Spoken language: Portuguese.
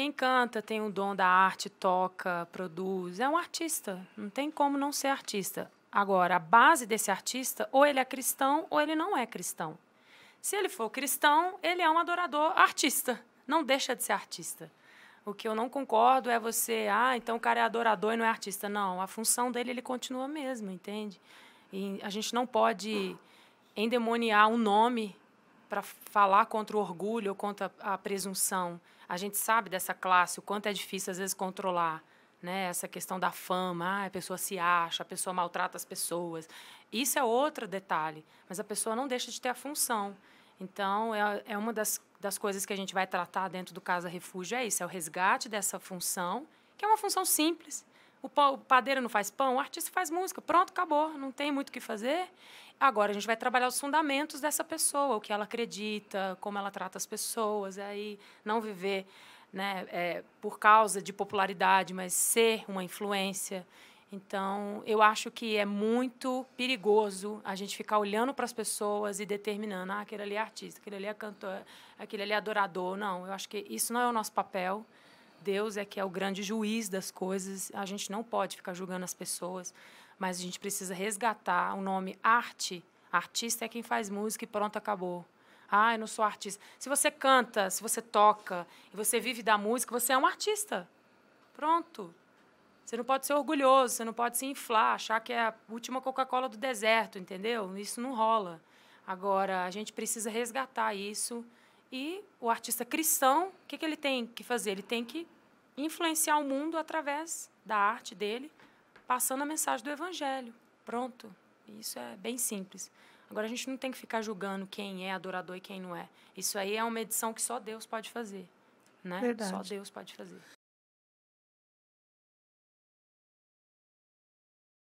Quem canta tem o dom da arte, toca, produz, é um artista. Não tem como não ser artista. Agora, a base desse artista, ou ele é cristão ou ele não é cristão. Se ele for cristão, ele é um adorador artista. Não deixa de ser artista. O que eu não concordo é você, ah, então o cara é adorador e não é artista. Não, a função dele ele continua mesmo entende? E a gente não pode endemoniar um nome para falar contra o orgulho ou contra a presunção. A gente sabe dessa classe, o quanto é difícil às vezes controlar, né? Essa questão da fama, ah, a pessoa se acha, a pessoa maltrata as pessoas. Isso é outro detalhe, mas a pessoa não deixa de ter a função. Então, é, é uma das, das coisas que a gente vai tratar dentro do Casa Refúgio, é isso, é o resgate dessa função, que é uma função simples, o, padeiro não faz pão, o artista faz música. Pronto, acabou. Não tem muito o que fazer. Agora a gente vai trabalhar os fundamentos dessa pessoa, o que ela acredita, como ela trata as pessoas, aí não viver né, é, por causa de popularidade, mas ser uma influência. Então, eu acho que é muito perigoso a gente ficar olhando para as pessoas e determinando, ah, aquele ali é artista, aquele ali é cantor, aquele ali é adorador. Não, eu acho que isso não é o nosso papel. Deus é que é o grande juiz das coisas. A gente não pode ficar julgando as pessoas, mas a gente precisa resgatar o nome arte. Artista é quem faz música e pronto, acabou. Ah, eu não sou artista. Se você canta, se você toca, e você vive da música, você é um artista. Pronto. Você não pode ser orgulhoso, você não pode se inflar, achar que é a última Coca-Cola do deserto, entendeu? Isso não rola. Agora, a gente precisa resgatar isso e o artista cristão, o que, que ele tem que fazer? Ele tem que influenciar o mundo através da arte dele, passando a mensagem do evangelho. Pronto. Isso é bem simples. Agora a gente não tem que ficar julgando quem é adorador e quem não é. Isso aí é uma edição que só Deus pode fazer, né? Verdade. Só Deus pode fazer.